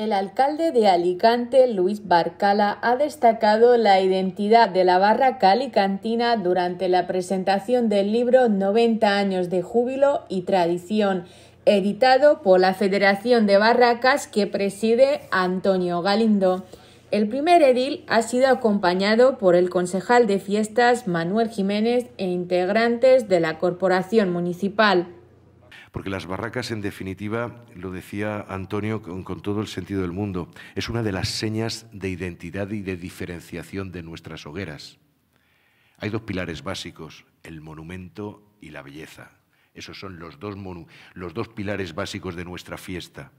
El alcalde de Alicante, Luis Barcala, ha destacado la identidad de la barraca alicantina durante la presentación del libro 90 años de júbilo y tradición, editado por la Federación de Barracas que preside Antonio Galindo. El primer edil ha sido acompañado por el concejal de fiestas Manuel Jiménez e integrantes de la Corporación Municipal. Porque las barracas, en definitiva, lo decía Antonio con, todo el sentido del mundo, es una de las señas de identidad y de diferenciación de nuestras hogueras. Hay dos pilares básicos, el monumento y la belleza. Esos son los dos, los dos pilares básicos de nuestra fiesta.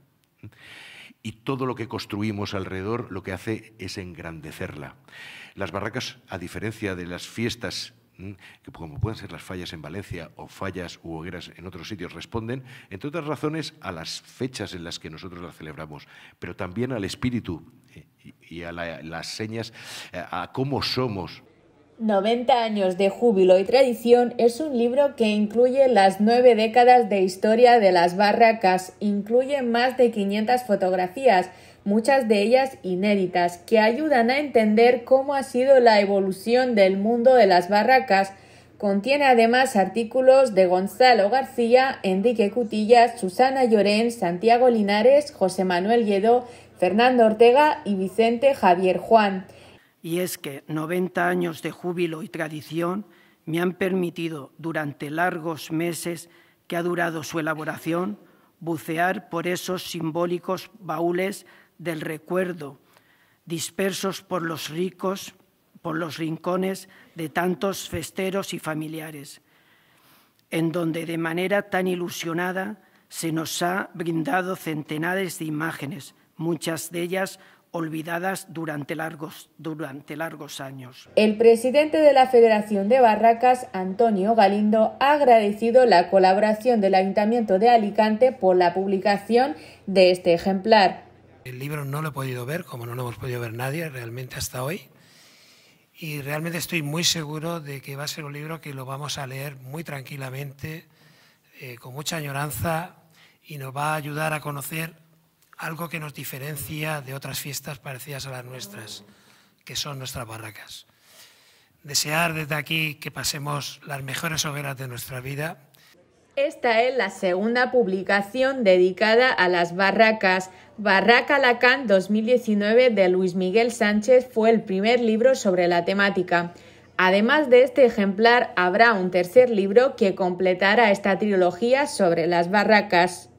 Y todo lo que construimos alrededor lo que hace es engrandecerla. Las barracas, a diferencia de las fiestas Mm, que como pueden ser las fallas en Valencia o fallas u hogueras en otros sitios, responden, entre otras razones, a las fechas en las que nosotros las celebramos, pero también al espíritu eh, y a las señas, eh, a cómo somos. 90 años de júbilo y tradición es un libro que incluye las nueve décadas de historia de las barracas, incluye más de 500 fotografías, muchas de ellas inéditas, que ayudan a entender cómo ha sido la evolución del mundo de las barracas. Contiene además artículos de Gonzalo García, Enrique Cutillas, Susana Llorén, Santiago Linares, José Manuel yedo Fernando Ortega y Vicente Javier Juan. Y es que 90 años de júbilo y tradición me han permitido durante largos meses que ha durado su elaboración bucear por esos simbólicos baúles del recuerdo, dispersos por los ricos, por los rincones de tantos festeros y familiares, en donde de manera tan ilusionada se nos ha brindado centenares de imágenes, muchas de ellas olvidadas durante largos, durante largos años. El presidente de la Federación de Barracas, Antonio Galindo, ha agradecido la colaboración del Ayuntamiento de Alicante por la publicación de este ejemplar. El libro no lo he podido ver, como no lo hemos podido ver nadie realmente hasta hoy, y realmente estoy muy seguro de que va a ser un libro que lo vamos a leer muy tranquilamente, eh, con mucha añoranza, y nos va a ayudar a conocer algo que nos diferencia de otras fiestas parecidas a las nuestras, que son nuestras barracas. Desear desde aquí que pasemos las mejores hogueras de nuestra vida. Esta es la segunda publicación dedicada a las barracas. Barraca Lacan 2019 de Luis Miguel Sánchez fue el primer libro sobre la temática. Además de este ejemplar, habrá un tercer libro que completará esta trilogía sobre las barracas.